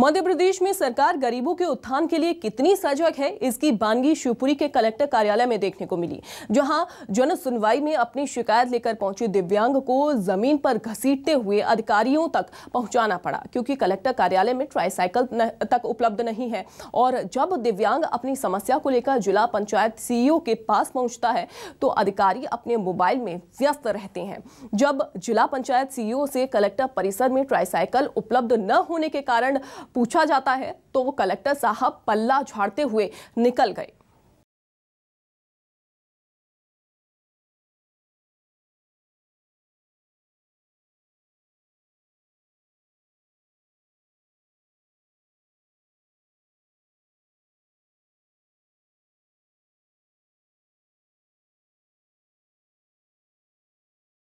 मध्य प्रदेश में सरकार गरीबों के उत्थान के लिए कितनी सजग है इसकी बानगी शिवपुरी के कलेक्टर कार्यालय में देखने को मिली जहां जन सुनवाई में अपनी शिकायत लेकर पहुंचे दिव्यांग को जमीन पर घसीटते हुए अधिकारियों तक पहुंचाना पड़ा क्योंकि कलेक्टर कार्यालय में ट्राईसाइकिल तक उपलब्ध नहीं है और जब दिव्यांग अपनी समस्या को लेकर जिला पंचायत सीईओ के पास पहुंचता है तो अधिकारी अपने मोबाइल में व्यस्त रहते हैं जब जिला पंचायत सीईओ से कलेक्टर परिसर में ट्राईसाइकिल उपलब्ध न होने के कारण पूछा जाता है तो वो कलेक्टर साहब पल्ला झाड़ते हुए निकल गए